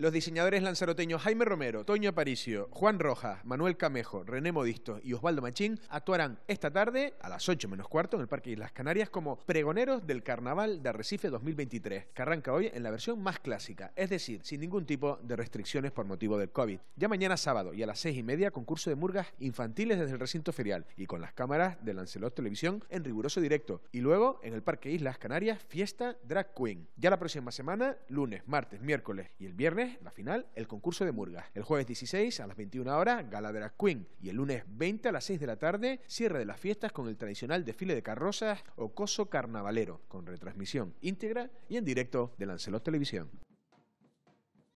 Los diseñadores lanzaroteños Jaime Romero, Toño Aparicio, Juan Rojas, Manuel Camejo, René Modisto y Osvaldo Machín actuarán esta tarde a las 8 menos cuarto en el Parque Islas Canarias como pregoneros del Carnaval de Arrecife 2023, que arranca hoy en la versión más clásica, es decir, sin ningún tipo de restricciones por motivo del COVID. Ya mañana sábado y a las 6 y media, concurso de murgas infantiles desde el recinto ferial y con las cámaras de Lancelot Televisión en riguroso directo. Y luego, en el Parque Islas Canarias, fiesta Drag Queen. Ya la próxima semana, lunes, martes, miércoles y el viernes, la final, el concurso de Murgas. El jueves 16 a las 21 horas, Gala Queen. Y el lunes 20 a las 6 de la tarde, cierre de las fiestas con el tradicional desfile de carrozas o coso carnavalero, con retransmisión íntegra y en directo de Lancelot Televisión.